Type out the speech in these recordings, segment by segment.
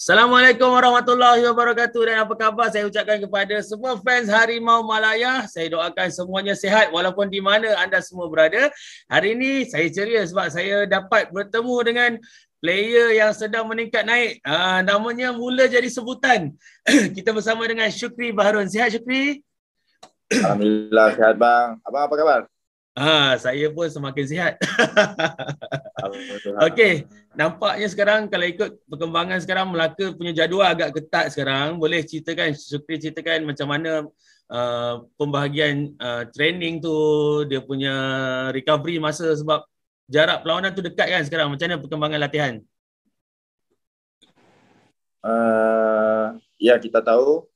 Assalamualaikum warahmatullahi wabarakatuh dan apa khabar saya ucapkan kepada semua fans Harimau Malaya. Saya doakan semuanya sihat walaupun di mana anda semua berada. Hari ini saya ceria sebab saya dapat bertemu dengan player yang sedang meningkat naik. Uh, namanya mula jadi sebutan. Kita bersama dengan Syukri Baharun. Sihat Syukri? Alhamdulillah sihat bang. Apa apa khabar? Ah, saya pun semakin sihat. Okey, nampaknya sekarang kalau ikut perkembangan sekarang Melaka punya jadual agak ketat sekarang boleh ceritakan Syukri ceritakan macam mana uh, pembahagian uh, training tu dia punya recovery masa sebab jarak perlawanan tu dekat kan sekarang macam mana perkembangan latihan uh, ya kita tahu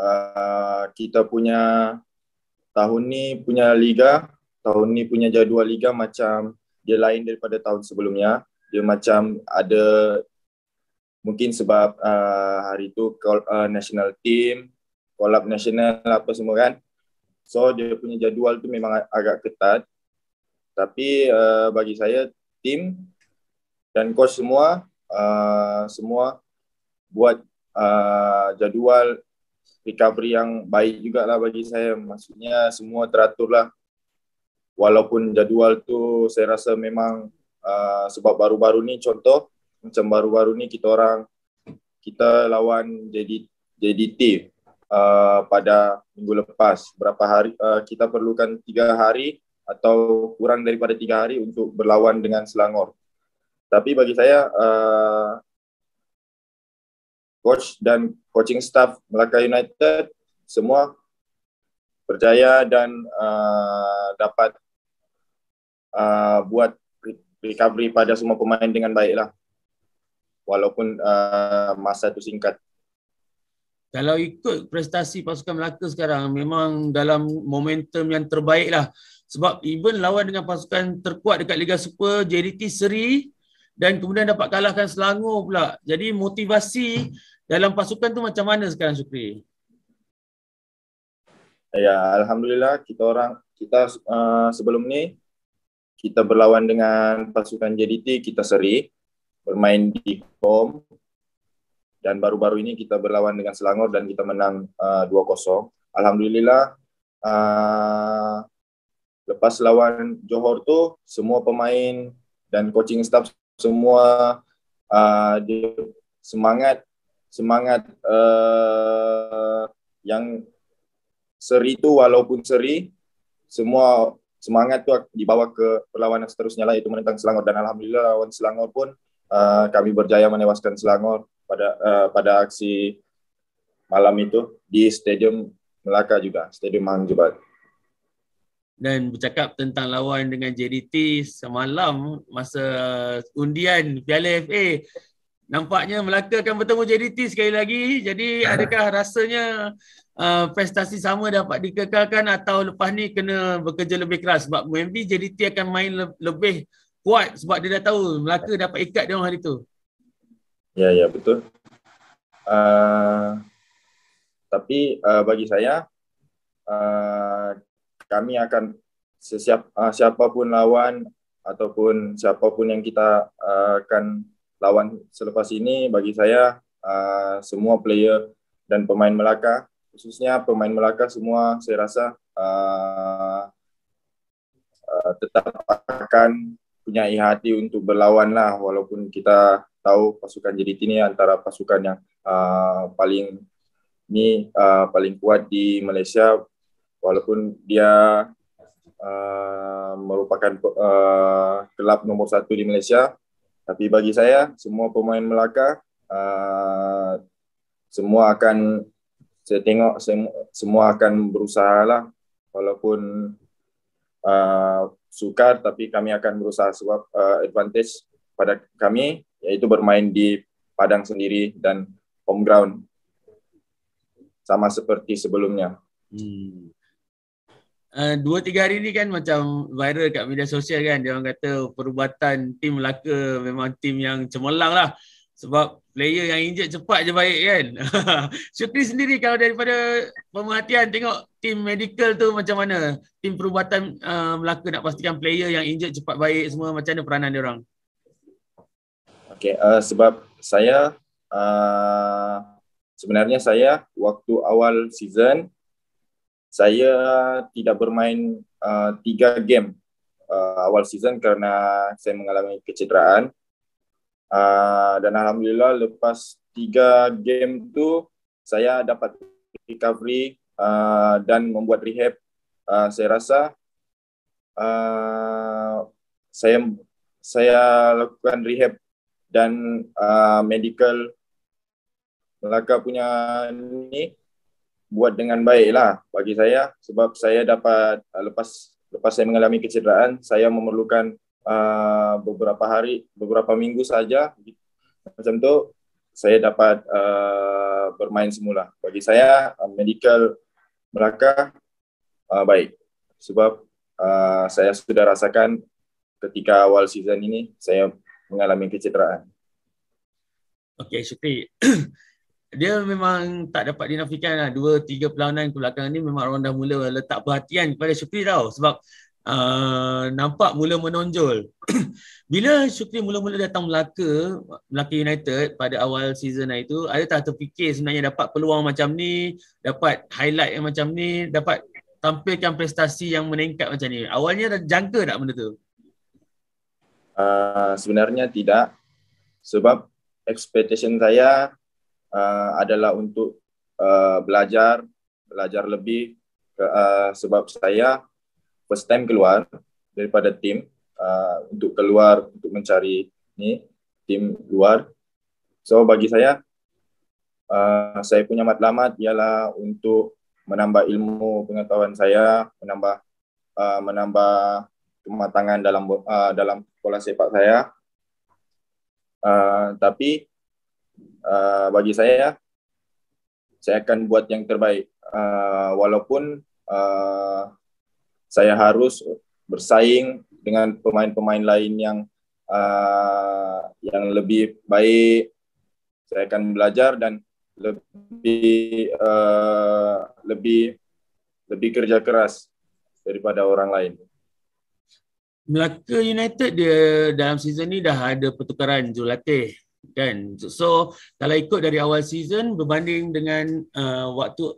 uh, kita punya tahun ni punya liga tahun ni punya jadual liga macam dia lain daripada tahun sebelumnya dia macam ada mungkin sebab uh, hari tu call uh, national team collab national apa semua kan so dia punya jadual tu memang agak ketat tapi uh, bagi saya team dan coach semua uh, semua buat uh, jadual recovery yang baik jugalah bagi saya maksudnya semua teratur lah walaupun jadual tu saya rasa memang Ah, sebab baru-baru ni contoh macam baru-baru ni kita orang kita lawan JD, JDT uh, ah, pada minggu lepas berapa hari uh, kita perlukan tiga hari atau kurang daripada tiga hari untuk berlawan dengan Selangor. Tapi bagi saya uh, coach dan coaching staff Melaka United semua percaya dan uh, dapat uh, buat recovery pada semua pemain dengan baiklah. Walaupun uh, masa itu singkat. Kalau ikut prestasi pasukan Melaka sekarang memang dalam momentum yang terbaiklah. Sebab even lawan dengan pasukan terkuat dekat Liga Super, JDT Seri dan kemudian dapat kalahkan Selangor pula. Jadi motivasi dalam pasukan tu macam mana sekarang Syukri? Ya, alhamdulillah kita orang kita uh, sebelum ni kita berlawan dengan pasukan JDT kita seri bermain di home dan baru-baru ini kita berlawan dengan Selangor dan kita menang uh, 2-0. Alhamdulillah uh, lepas lawan Johor tu semua pemain dan coaching staff semua uh, semangat semangat uh, yang seri tu walaupun seri semua semangat tu dibawa ke perlawanan seterusnya lah iaitu menentang Selangor dan alhamdulillah lawan Selangor pun uh, kami berjaya menewaskan Selangor pada uh, pada aksi malam itu di Stadium Melaka juga Stadium Mang Jubat dan bercakap tentang lawan dengan JDT semalam masa undian Piala FA nampaknya Melaka akan bertemu JDT sekali lagi. Jadi ah. adakah rasanya uh, prestasi sama dapat dikekalkan atau lepas ni kena bekerja lebih keras sebab MB JDT akan main le- lebih kuat sebab dia dah tahu Melaka dapat ikat dia hari tu. Ya ya betul. Uh, tapi uh, bagi saya uh, kami akan sesiap uh, siapapun lawan ataupun siapapun yang kita uh, akan lawan selepas ini bagi saya uh, semua player dan pemain Melaka khususnya pemain Melaka semua saya rasa uh, uh, tetap akan punya hati untuk berlawan lah walaupun kita tahu pasukan JDT ini antara pasukan yang uh, paling ni uh, paling kuat di Malaysia walaupun dia uh, merupakan uh, kelab nombor satu di Malaysia Tapi bagi saya, semua pemain Melaka, uh, semua akan, saya tengok semua akan berusaha lah, walaupun uh, eh, sukar, tapi kami akan berusaha sebab uh, advantage pada kami, yaitu bermain di Padang sendiri dan home ground. Sama seperti sebelumnya. Hmm. Eh, dua tiga hari ni kan macam viral kat media sosial kan dia orang kata perubatan tim Melaka memang tim yang cemerlang lah sebab player yang injek cepat je baik kan Syukri sendiri kalau daripada pemerhatian tengok tim medical tu macam mana tim perubatan uh, Melaka nak pastikan player yang injek cepat baik semua macam mana peranan dia orang Okay, uh, eh, sebab saya uh, sebenarnya saya waktu awal season saya tidak bermain uh, tiga game uh, awal season kerana saya mengalami kecederaan uh, dan alhamdulillah lepas tiga game tu saya dapat recovery uh, dan membuat rehab uh, saya rasa uh, saya saya lakukan rehab dan uh, medical Melaka punya ni uh, buat dengan baik lah bagi saya sebab saya dapat uh, lepas lepas saya mengalami kecederaan saya memerlukan uh, beberapa hari beberapa minggu saja macam tu saya dapat uh, bermain semula bagi saya uh, medical mereka uh, baik sebab uh, saya sudah rasakan ketika awal season ini saya mengalami kecederaan. Okay, Syukri, dia memang tak dapat dinafikan lah. Dua, tiga pelawanan ke belakang ni memang orang dah mula letak perhatian kepada Syukri tau. Sebab uh, nampak mula menonjol. Bila Syukri mula-mula datang Melaka, Melaka United pada awal season itu, ada tak terfikir sebenarnya dapat peluang macam ni, dapat highlight yang macam ni, dapat tampilkan prestasi yang meningkat macam ni. Awalnya dah jangka tak benda tu? Uh, sebenarnya tidak. Sebab expectation saya uh, adalah untuk uh, belajar belajar lebih ke, uh, sebab saya first time keluar daripada tim uh, untuk keluar untuk mencari ni tim luar so bagi saya uh, saya punya matlamat ialah untuk menambah ilmu pengetahuan saya menambah uh, menambah kematangan dalam uh, dalam pola sepak saya uh, tapi uh, bagi saya saya akan buat yang terbaik uh, walaupun uh, saya harus bersaing dengan pemain-pemain lain yang uh, yang lebih baik saya akan belajar dan lebih uh, lebih lebih kerja keras daripada orang lain. Melaka United dia dalam season ni dah ada pertukaran jurulatih kan so kalau ikut dari awal season berbanding dengan uh, waktu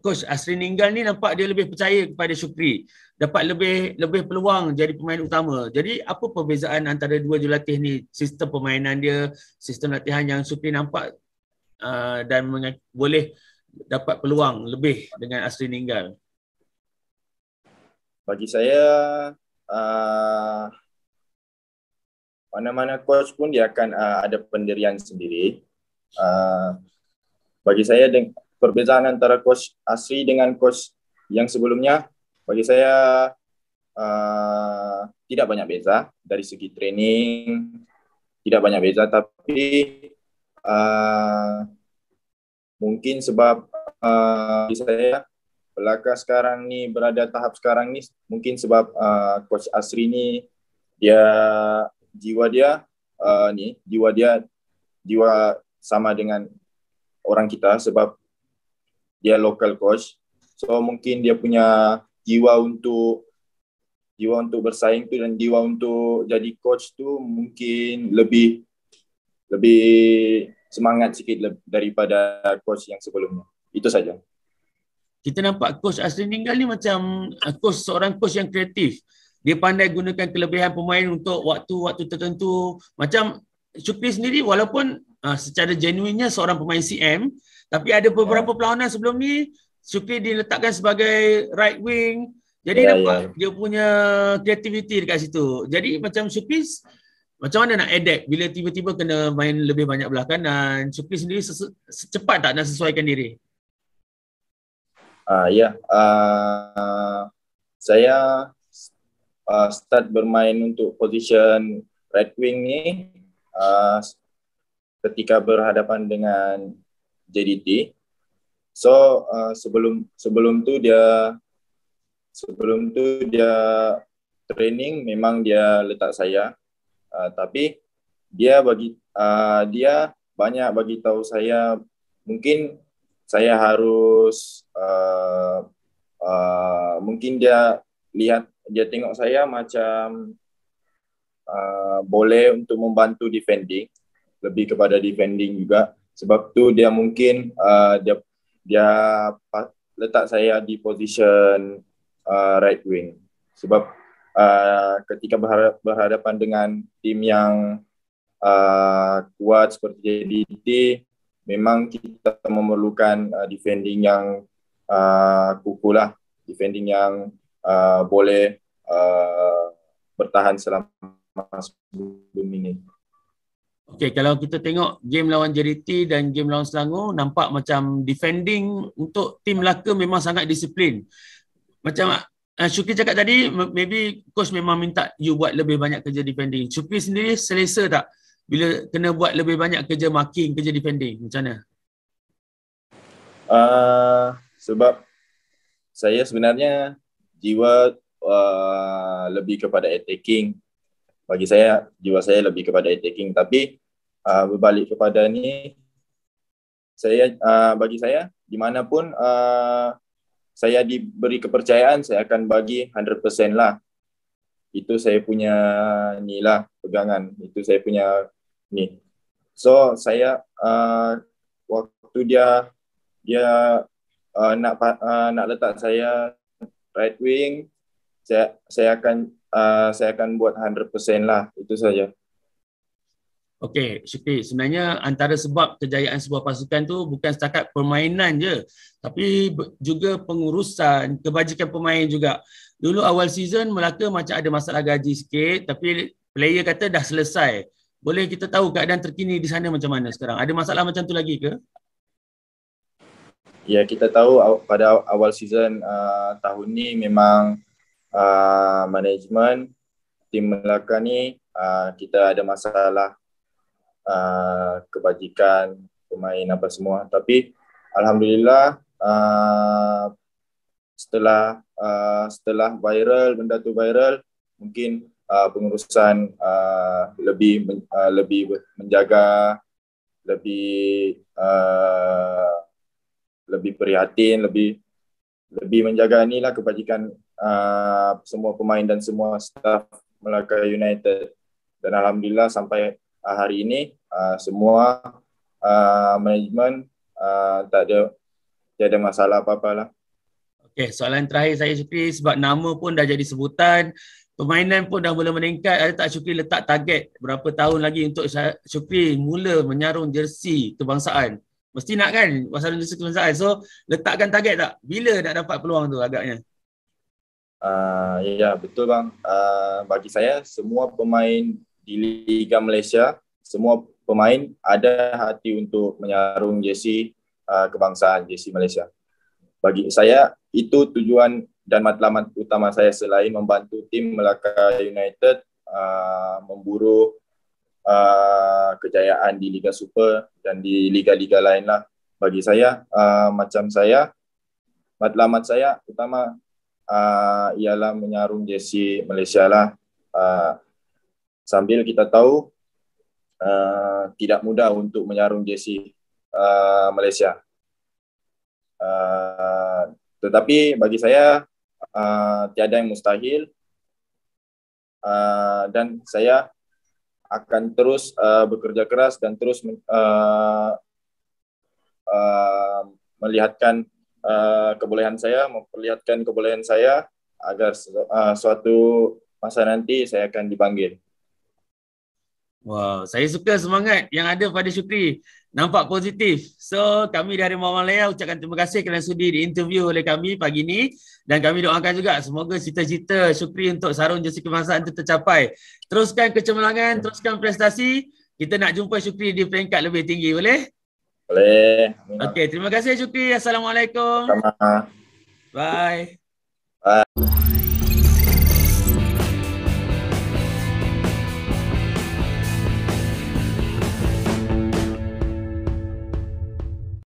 coach Asri Ninggal ni nampak dia lebih percaya kepada Syukri dapat lebih lebih peluang jadi pemain utama jadi apa perbezaan antara dua jurulatih ni sistem permainan dia sistem latihan yang Syukri nampak uh, dan boleh dapat peluang lebih dengan Asri Ninggal bagi saya uh, mana-mana coach pun dia akan uh, ada pendirian sendiri. Uh, bagi saya perbezaan antara coach asli dengan coach yang sebelumnya bagi saya uh, tidak banyak beza dari segi training tidak banyak beza tapi uh, mungkin sebab uh, bagi saya belaka sekarang ni berada tahap sekarang ni mungkin sebab uh, coach Asri ni dia jiwa dia uh, ni jiwa dia jiwa sama dengan orang kita sebab dia local coach so mungkin dia punya jiwa untuk jiwa untuk bersaing tu dan jiwa untuk jadi coach tu mungkin lebih lebih semangat sikit daripada coach yang sebelumnya itu saja kita nampak coach Asri Ninggal ni macam uh, coach seorang coach yang kreatif dia pandai gunakan kelebihan pemain untuk waktu-waktu tertentu macam Syukri sendiri walaupun uh, secara genuinnya seorang pemain CM tapi ada beberapa yeah. perlawanan sebelum ni Syukri diletakkan sebagai right wing jadi yeah, nampak yeah. dia punya kreativiti dekat situ jadi macam Syukri macam mana nak adapt bila tiba-tiba kena main lebih banyak belah kanan Syukri sendiri secepat tak nak sesuaikan diri uh, ya yeah. uh, saya uh, start bermain untuk position right wing ni uh, ketika berhadapan dengan JDT. So uh, sebelum sebelum tu dia sebelum tu dia training memang dia letak saya uh, tapi dia bagi uh, dia banyak bagi tahu saya mungkin saya harus uh, uh, mungkin dia lihat dia tengok saya macam uh, boleh untuk membantu defending lebih kepada defending juga sebab tu dia mungkin uh, dia dia letak saya di position uh, right wing sebab uh, ketika berhadapan dengan tim yang uh, kuat seperti JDT memang kita memerlukan uh, defending yang uh, kukulah defending yang Uh, boleh uh, bertahan selama sebelum ini. Okay, kalau kita tengok game lawan JDT dan game lawan Selangor, nampak macam defending untuk tim Melaka memang sangat disiplin. Macam uh, Syukri cakap tadi, maybe coach memang minta you buat lebih banyak kerja defending. Syukri sendiri selesa tak bila kena buat lebih banyak kerja marking, kerja defending? Macam mana? Uh, sebab saya sebenarnya jiwa uh, lebih kepada attacking bagi saya jiwa saya lebih kepada attacking tapi uh, berbalik kepada ni saya uh, bagi saya dimanapun uh, saya diberi kepercayaan saya akan bagi 100% lah itu saya punya ni lah, pegangan itu saya punya ni so saya uh, waktu dia dia uh, nak uh, nak letak saya right wing saya saya akan uh, saya akan buat 100% lah itu saja Okey, Syukri, sebenarnya antara sebab kejayaan sebuah pasukan tu bukan setakat permainan je tapi juga pengurusan, kebajikan pemain juga. Dulu awal season Melaka macam ada masalah gaji sikit tapi player kata dah selesai. Boleh kita tahu keadaan terkini di sana macam mana sekarang? Ada masalah macam tu lagi ke? Ya kita tahu pada awal season uh, tahun ni memang uh, management tim Melaka ni uh, kita ada masalah uh, kebajikan pemain apa semua tapi alhamdulillah uh, setelah uh, setelah viral benda tu viral mungkin uh, pengurusan uh, lebih uh, lebih menjaga lebih uh, lebih prihatin, lebih lebih menjaga ni lah kebajikan uh, semua pemain dan semua staff Melaka United. Dan alhamdulillah sampai uh, hari ini uh, semua uh, manajemen uh, tak ada tak ada masalah apa-apa lah. Okay, soalan terakhir saya Syukri sebab nama pun dah jadi sebutan Permainan pun dah mula meningkat, ada tak Syukri letak target berapa tahun lagi untuk Syukri mula menyarung jersi kebangsaan? Mesti nak kan pasal industri kebangsaan. So letakkan target tak? Bila nak dapat peluang tu agaknya? Uh, ya yeah, betul bang. Uh, bagi saya semua pemain di Liga Malaysia, semua pemain ada hati untuk menyarung jersey uh, ah, kebangsaan jersey Malaysia. Bagi saya itu tujuan dan matlamat utama saya selain membantu tim Melaka United uh, memburu uh, Uh, kejayaan di Liga Super dan di liga-liga lain lah. Bagi saya, uh, macam saya, matlamat saya utama uh, ialah menyarung jersey Malaysia lah. Uh, sambil kita tahu uh, tidak mudah untuk menyarung jersey uh, Malaysia. Uh, tetapi bagi saya, uh, tiada yang mustahil. Uh, dan saya akan terus uh, bekerja keras dan terus uh, uh, melihatkan uh, kebolehan saya, memperlihatkan kebolehan saya agar uh, suatu masa nanti saya akan dipanggil. Wow, saya suka semangat yang ada pada Syukri. Nampak positif. So kami dari Mama Malaya ucapkan terima kasih kerana sudi diinterview oleh kami pagi ini. Dan kami doakan juga semoga cita-cita syukri untuk sarung jersi kemasan itu tercapai. Teruskan kecemerlangan, teruskan prestasi. Kita nak jumpa syukri di peringkat lebih tinggi boleh? Boleh. Okey, terima kasih syukri. Assalamualaikum. Sama. Bye. Bye.